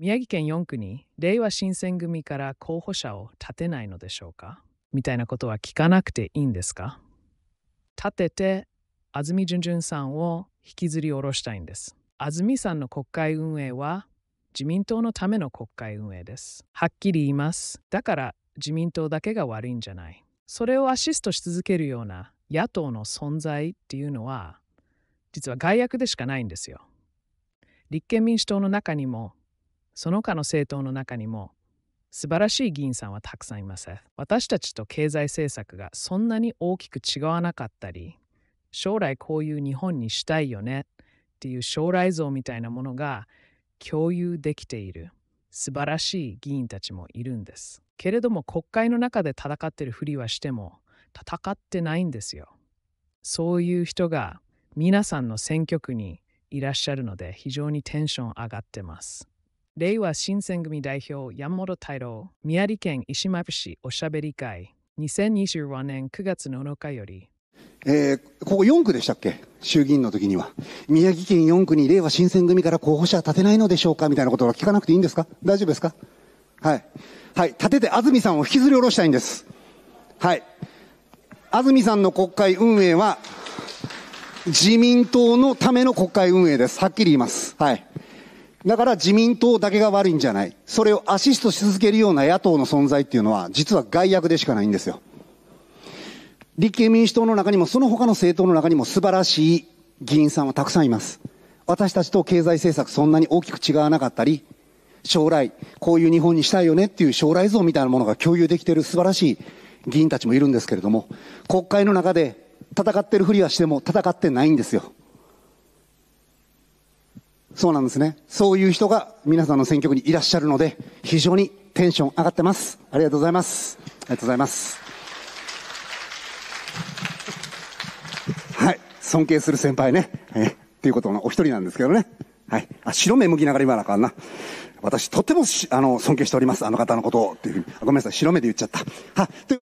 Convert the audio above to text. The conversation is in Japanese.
宮城県4区にれいわ新選組から候補者を立てないのでしょうかみたいなことは聞かなくていいんですか立てて安住淳淳さんを引きずり下ろしたいんです。安住さんの国会運営は自民党のための国会運営です。はっきり言います。だから自民党だけが悪いんじゃない。それをアシストし続けるような野党の存在っていうのは実は害悪でしかないんですよ。立憲民主党の中にもその他の政党の中にも素晴らしい議員さんはたくさんいます。私たちと経済政策がそんなに大きく違わなかったり、将来こういう日本にしたいよねっていう将来像みたいなものが共有できている素晴らしい議員たちもいるんです。けれども国会の中で戦ってるふりはしても戦ってないんですよ。そういう人が皆さんの選挙区にいらっしゃるので非常にテンション上がってます。令和新選組代表山本太郎、宮城県石丸市おしゃべり会、2024年9月7日より、えー、ここ4区でしたっけ衆議院の時には。宮城県4区に令和新選組から候補者立てないのでしょうかみたいなことは聞かなくていいんですか大丈夫ですかはい。はい。立てて安住さんを引きずり下ろしたいんです。はい。安住さんの国会運営は、自民党のための国会運営です。はっきり言います。はい。だから自民党だけが悪いんじゃない。それをアシストし続けるような野党の存在っていうのは、実は害悪でしかないんですよ。立憲民主党の中にも、その他の政党の中にも素晴らしい議員さんはたくさんいます。私たちと経済政策そんなに大きく違わなかったり、将来、こういう日本にしたいよねっていう将来像みたいなものが共有できている素晴らしい議員たちもいるんですけれども、国会の中で戦ってるふりはしても戦ってないんですよ。そうなんですね。そういう人が皆さんの選挙区にいらっしゃるので、非常にテンション上がってます。ありがとうございます。ありがとうございます。はい。尊敬する先輩ね。えっていうことのお一人なんですけどね。はい。あ、白目向きながら言わなあかんな。私、とっても、あの、尊敬しております。あの方のことを。っていうふうに。ごめんなさい。白目で言っちゃった。は、と